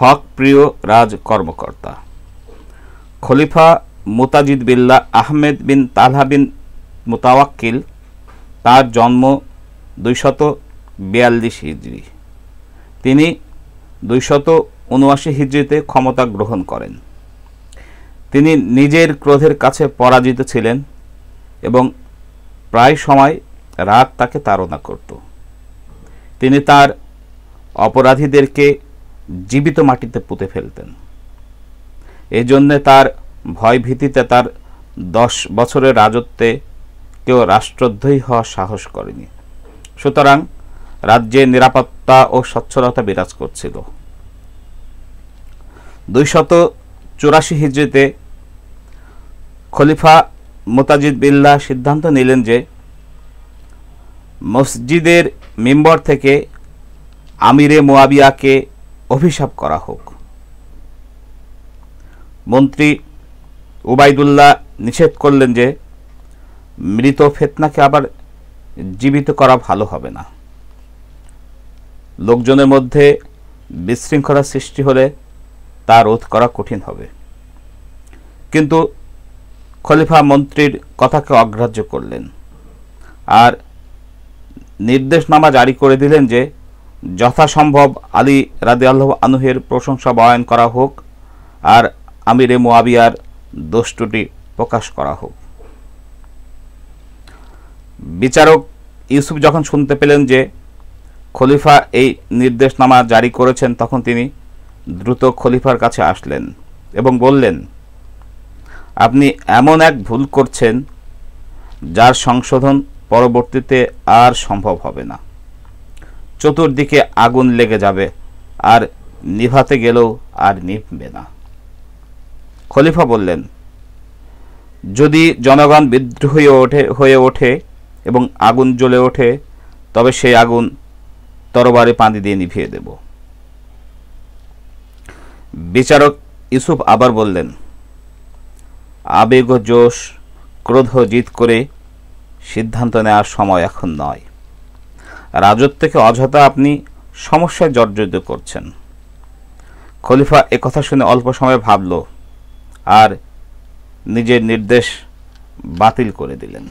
হকপ্রিয় রাজ কর্মকর্তা খলিফা মোতাজিদ বিল্লা আহমেদ বিন তালহা বিন মোতাওয়াক্কিল তার জন্ম দুইশত বিয়াল্লিশ হিজড়ি তিনি দুইশত উনআশি হিজড়িতে ক্ষমতা গ্রহণ করেন তিনি নিজের ক্রোধের কাছে পরাজিত ছিলেন এবং প্রায় সময় রাগ তাকে তাড়না করত তিনি তার অপরাধীদেরকে জীবিত মাটিতে পুঁতে ফেলতেন এজন্যে জন্যে তার ভয়ভীতিতে তার দশ বছরের রাজত্বে কেউ রাষ্ট্রদ্রোহী হওয়ার সাহস করেনি সুতরাং রাজ্যে নিরাপত্তা ও স্বচ্ছলতা বিরাজ করছিল দুইশত চুরাশি হিজড়িতে খলিফা মোতাজিদ বিল্লাহ সিদ্ধান্ত নিলেন যে মসজিদের মেম্বর থেকে আমিরে মোয়াবিয়াকে অভিশাপ করা হোক মন্ত্রী উবাইদুল্লাহ নিষেধ করলেন যে মৃত ফেতনাকে আবার জীবিত করা ভালো হবে না লোকজনের মধ্যে বিশৃঙ্খলা সৃষ্টি হলে তা রোধ করা কঠিন হবে কিন্তু খলিফা মন্ত্রীর কথাকে অগ্রাহ্য করলেন আর নির্দেশনামা জারি করে দিলেন যে যথাসম্ভব আলী রাদে আল্লাহ আনুহের প্রশংসা বয়ন করা হোক আর আমিরে মোয়াবিয়ার দোষটুটি প্রকাশ করা হোক বিচারক ইউসুফ যখন শুনতে পেলেন যে খলিফা এই নির্দেশনামা জারি করেছেন তখন তিনি দ্রুত খলিফার কাছে আসলেন এবং বললেন আপনি এমন এক ভুল করছেন যার সংশোধন পরবর্তীতে আর সম্ভব হবে না চতুর্দিকে আগুন লেগে যাবে আর নিভাতে গেলেও আর নিভবে না খলিফা বললেন যদি জনগণ বিদ্রোহী ওঠে হয়ে ওঠে এবং আগুন জ্বলে ওঠে তবে সেই আগুন তরবারে পানি দিয়ে নিভিয়ে দেব বিচারক ইউসুফ আবার বললেন আবেগ ও জোশ ক্রোধ জিত করে সিদ্ধান্ত নেওয়ার সময় এখন নয় রাজত্বকে অযথা আপনি সমস্যায় জর্জরিত করছেন খলিফা একথা শুনে অল্প সময় ভাবল আর নিজের নির্দেশ বাতিল করে দিলেন